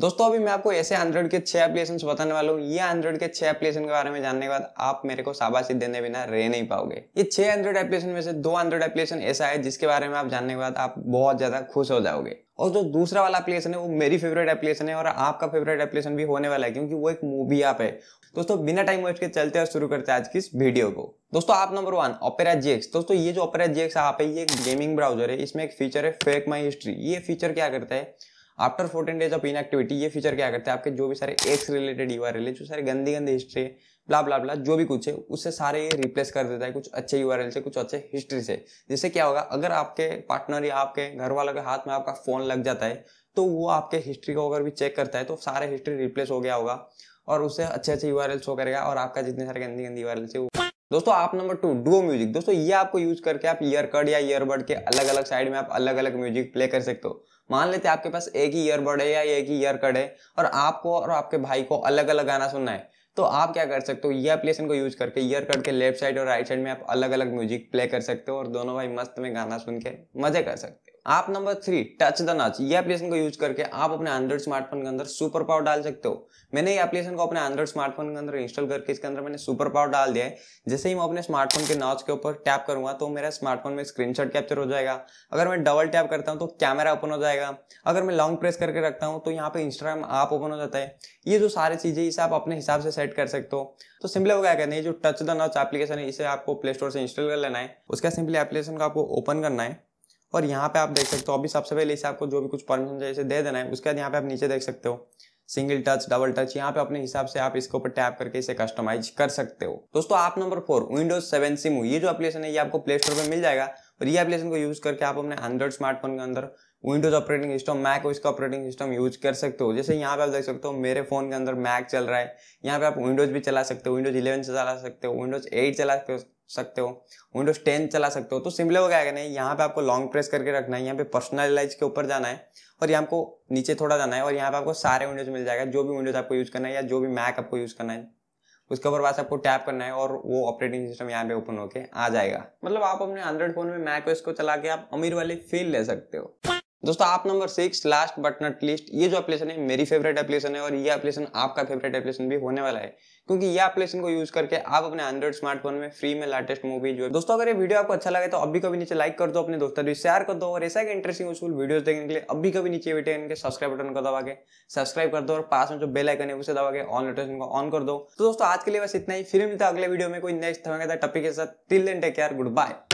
दोस्तों अभी मैं आपको ऐसे एंड्रॉइड के छह एप्लीकेशन बताने वाला हूँ ये एंड्रॉइड के छह एप्लीकेशन के बारे में जानने के बाद आप मेरे को शाबाशी देने बिना रह नहीं पाओगे ये छह एंड्रॉइड एप्लीकेशन में से दो एंड्रॉइड एप्लीकेशन ऐसा है जिसके बारे में आप जानने के बाद आप बहुत ज्यादा खुश हो जाओगे और जो दूसरा वाला एप्लीकेशन है वो मेरी फेवरेट एप्लीकेशन है और आपका फेवरेट एप्लीकेशन भी होने वाला है क्योंकि वो एक मूवी ऐप है दोस्तों बिना टाइम वेस्ट के चलते और शुरू करते हैं आज की इस वीडियो को दोस्तों आप नंबर वन ओपेरा जीएक्स दोस्तों ये जो ओपेरा जीएक्स आप है ये एक गेमिंग ब्राउजर है इसमें एक फीचर है फेक माई हिस्ट्री ये फीचर क्या करता है after fourteen days of inactivity ये फीचर क्या करते हैं आपके जो भी सारे एक्स रिलेटेड यू रिलेटेड जो सारे गंदी गंदी हिस्ट्री है ब्ला ब्ला ब्ला जो भी कुछ है उससे सारे ये रिप्लेस कर देता है कुछ अच्छे यू से कुछ अच्छे हिस्ट्री से जिससे क्या होगा अगर आपके पार्टनर या आपके घर वालों के हाथ में आपका फ़ोन लग जाता है तो वो आपके हिस्ट्री को अगर भी चेक करता है तो सारे हिस्ट्री रिप्लेस हो गया होगा और उससे अच्छे अच्छे यू शो करेगा और आपका जितने सारे गंदी गंदी यू है वो दोस्तों आप नंबर टू डुओ म्यूजिक दोस्तों ये आपको यूज करके आप ईयर कट या ईयरबड के अलग अलग साइड में आप अलग अलग म्यूजिक प्ले कर सकते हो मान लेते आपके पास एक ही ईयरबड है या एक ही ईयर कड है और आपको और आपके भाई को अलग अलग गाना सुनना है तो आप क्या कर सकते हो ये एप्लीकेशन को यूज करके ईयर कट के लेफ्ट साइड और राइट साइड में आप अलग अलग म्यूजिक प्ले कर सकते हो और दोनों भाई मस्त में गाना सुन के मजे कर सकते हो आप number three touch the notch ये एप्लीकेशन को यूज करके आप अपने एंड्रॉइड स्मार्टफोन के अंदर सुपर पावर डाल सकते हो मैंने ये एप्लीकेशन को अपने एंड्रॉइड स्मार्टफोन के अंदर इंस्टॉल करके इसके अंदर मैंने सुपर पावर डाल दिया है जैसे ही मैं अपने स्मार्टफोन के नॉच के ऊपर टैप करूंगा तो मेरा स्मार्टफोन में स्क्रीन कैप्चर हो जाएगा अगर मैं डबल टैप करता हूँ तो कैमरा ओपन हो जाएगा अगर मैं लॉन्ग प्रेस करके रखता हूँ तो यहाँ पे इंस्टाग्राम आप ओपन हो जाता है ये जो सारी चीजें इसे आप अपने हिसाब से सेट कर सकते हो तो सिंपल वो क्या करना जो टच द नच एप्लीकेशन है इसे आपको प्ले स्टोर से इंस्टॉल कर लेना है उसका सिंपली एप्लीकेशन को आपको ओपन करना है और यहाँ पे आप देख सकते हो अभी सबसे पहले इसे आपको जो भी कुछ परमिशन चाहिए दे देना है उसके बाद यहाँ पे आप नीचे देख सकते हो सिंगल टच डबल टच यहाँ पे अपने हिसाब से आप इसके ऊपर टैप करके इसे कस्टमाइज कर सकते हो दोस्तों आप number four Windows seven simu ये जो एप्लीकेशन है ये आपको प्ले स्टोर पर मिल जाएगा और ये एप्लीकेशन को यूज करके आप अपने एंड्रॉइड स्मार्टफोन के अंदर Windows operating system Mac OS का ऑपरेटिंग सिस्टम यूज कर सकते हो जैसे यहाँ पे आप देख सकते हो मेरे फोन के अंदर मैक चल रहा है यहाँ पे आप विंडोज भी चला सकते हो विंडोज इलेवन चला सकते हो विंडोज एट चला सकते हो विंडोज टेन चला सकते हो तो सिंपल हो गया नहीं यहाँ पे आपको लॉन्ग प्रेस करके रखना है यहाँ पे पर्सनलाइज के ऊपर जाना है और यहाँ आपको नीचे थोड़ा जाना है और यहाँ पे आपको सारे विंडोज मिल जाएगा जो भी विंडोज आपको यूज करना है या जो भी मैक आपको यूज करना है उसके ऊपर बस आपको टैप करना है और वो ऑपरेटिंग सिस्टम यहाँ पे ओपन होके आ जाएगा मतलब आप अपने एंड्रॉइड फोन में मैक को चला के आप अमीर वाली फील ले सकते हो दोस्तों आप number six last but not least ये जो एप्लीकेशन है मेरी फेवरेट एप्लीकेशन है और ये एप्लीकेशन आपका फेवरेट एप्लीकेशन भी होने वाला है क्योंकि ये एप्लीकेशन को यूज करके आप अपने एंड्रॉइड स्मार्टफोन में फ्री में लेटेस्ट मूवी जो दोस्तों अगर ये वीडियो आपको अच्छा लगे तो अभी कभी नीचे लाइक कर दो अपने दोस्तों भी शेयर कर दो और ऐसा इंटरेस्टिंग यूजफुल वीडियो देखने के लिए अभी कभी नीचे बैठे इनके सब्सक्राइब बटन को दबा के सब्सक्राइब कर दो और पास में जो बेल आइकन है उसे दबा के ऑन नोटिफिकेशन को ऑन कर दो तो दोस्तों आज के लिए बस इतना ही फिर मिलता है अगले वीडियो में कोई नेक्स्ट टॉपिक के साथ till then take care good bye